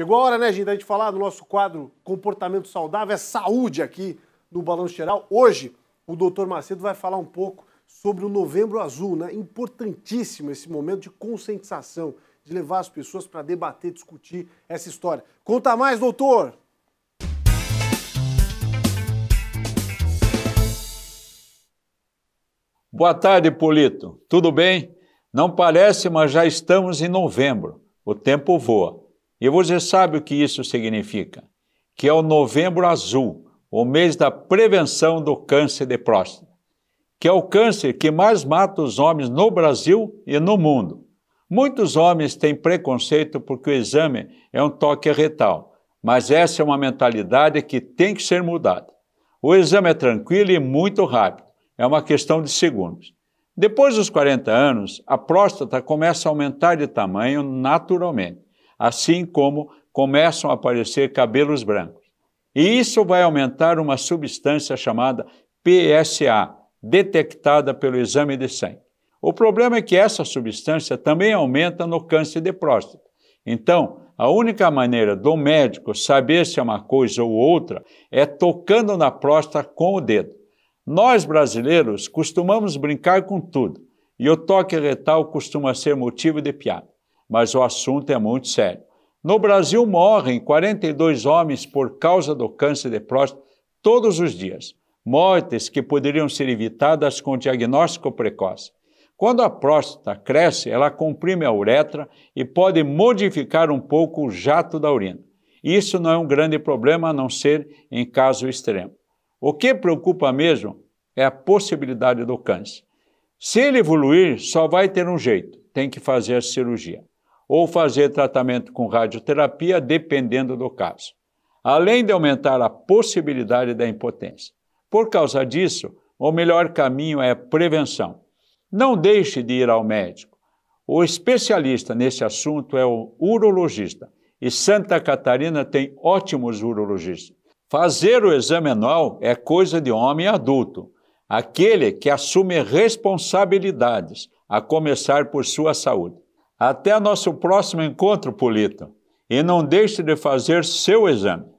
Chegou a hora, né, gente, da gente falar do nosso quadro Comportamento Saudável, é saúde aqui no Balanço Geral. Hoje, o doutor Macedo vai falar um pouco sobre o Novembro Azul, né? Importantíssimo esse momento de conscientização, de levar as pessoas para debater, discutir essa história. Conta mais, doutor! Boa tarde, Polito. Tudo bem? Não parece, mas já estamos em novembro. O tempo voa. E você sabe o que isso significa? Que é o Novembro Azul, o mês da prevenção do câncer de próstata, que é o câncer que mais mata os homens no Brasil e no mundo. Muitos homens têm preconceito porque o exame é um toque retal, mas essa é uma mentalidade que tem que ser mudada. O exame é tranquilo e muito rápido, é uma questão de segundos. Depois dos 40 anos, a próstata começa a aumentar de tamanho naturalmente assim como começam a aparecer cabelos brancos. E isso vai aumentar uma substância chamada PSA, detectada pelo exame de sangue. O problema é que essa substância também aumenta no câncer de próstata. Então, a única maneira do médico saber se é uma coisa ou outra é tocando na próstata com o dedo. Nós brasileiros costumamos brincar com tudo e o toque retal costuma ser motivo de piada mas o assunto é muito sério. No Brasil morrem 42 homens por causa do câncer de próstata todos os dias, mortes que poderiam ser evitadas com diagnóstico precoce. Quando a próstata cresce, ela comprime a uretra e pode modificar um pouco o jato da urina. Isso não é um grande problema a não ser em caso extremo. O que preocupa mesmo é a possibilidade do câncer. Se ele evoluir, só vai ter um jeito: tem que fazer a cirurgia ou fazer tratamento com radioterapia, dependendo do caso, além de aumentar a possibilidade da impotência. Por causa disso, o melhor caminho é a prevenção. Não deixe de ir ao médico. O especialista nesse assunto é o urologista e Santa Catarina tem ótimos urologistas. Fazer o exame anual é coisa de homem adulto, aquele que assume responsabilidades, a começar por sua saúde. Até nosso próximo encontro, Polito, e não deixe de fazer seu exame.